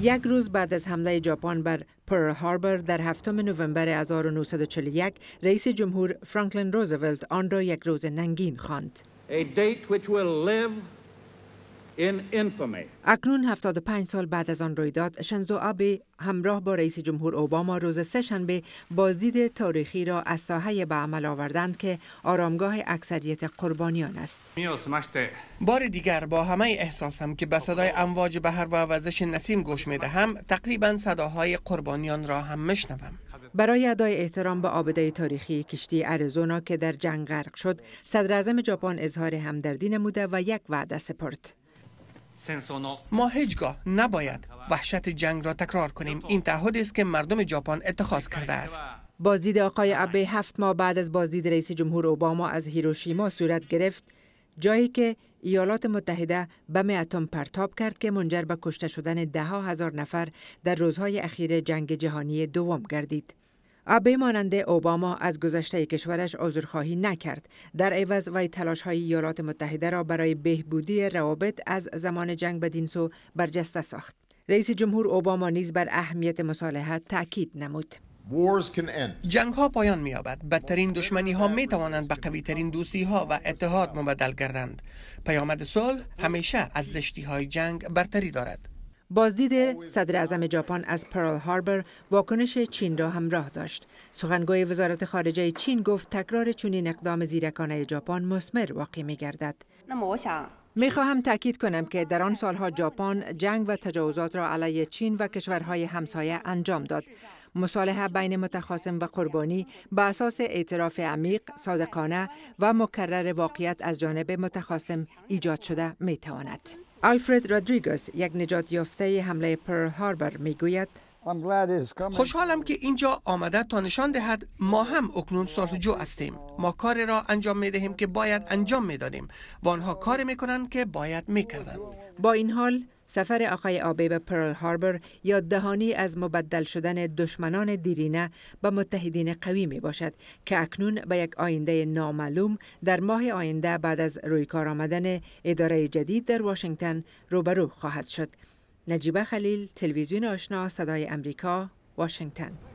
یک روز بعد از حمله ژاپن بر پر هاربر در هفتم نوامبر 1941 رئیس جمهور فرانکلین روزولت آن را یک روز ننگین خواند. اکنون 75 سال بعد از آن رویداد شنزو آبی همراه با رئیس جمهور اوباما روز سه شنبه بازدید تاریخی را از ساحه به عمل آوردند که آرامگاه اکثریت قربانیان است بار دیگر با همه احساسم که به صدای امواج هر و وزش نسیم گوش می دهم تقریبا صداهای قربانیان را هم مشنوم برای ادای احترام به آبده تاریخی کشتی اریزونا که در جنگ غرق شد صدر ژاپن اظهار همدردی نموده و یک وعده سپرد ما هیچگاه نباید وحشت جنگ را تکرار کنیم این تعهدی است که مردم ژاپن اتخاذ کرده است بازدید آقای ابه هفت ماه بعد از بازدید رئیس جمهور اوباما از هیروشیما صورت گرفت جایی که ایالات متحده بم اتم پرتاب کرد که منجر به کشته شدن ده هزار نفر در روزهای اخیر جنگ جهانی دوم گردید آبه مانند اوباما از گذشته کشورش عذرخواهی نکرد در عوض وی تلاش های ایالات متحده را برای بهبودی روابط از زمان جنگ بدین سو برجسته ساخت رئیس جمهور اوباما نیز بر اهمیت مصالحه تاکید نمود جنگ ها پایان می یابد بدترین دشمنی ها می توانند به قوی ترین دوستی ها و اتحاد مبدل گردند پیامد صلح همیشه از زشتی های جنگ برتری دارد بازدید صدر اعظم ژاپن از پرل هاربر واکنش چین را همراه داشت. سخنگوی وزارت خارجه چین گفت تکرار چنین اقدام زیرکانه ژاپن مسمر واقع می گردد. می خواهم تاکید کنم که در آن سالها ژاپن جنگ و تجاوزات را علیه چین و کشورهای همسایه انجام داد مصالحه بین متخاصم و قربانی به اساس اعتراف عمیق، صادقانه و مکرر واقعیت از جانب متخاصم ایجاد شده می تواند. آلفرد رودریگز یک نجات یافته حمله پرل هاربر می گوید خوشحالم که اینجا آمده تا نشان دهد ما هم اکنون جو هستیم ما کار را انجام می دهیم که باید انجام می دادیم و آنها کار می کنند که باید می کردند با این حال سفر آقای آبی به پرل هاربر یا دهانی از مبدل شدن دشمنان دیرینه به متحدین قوی می باشد که اکنون به یک آینده نامعلوم در ماه آینده بعد از روی کار آمدن اداره جدید در واشنگتن روبرو خواهد شد. نجیبه خلیل، تلویزیون آشنا، صدای امریکا، واشنگتن.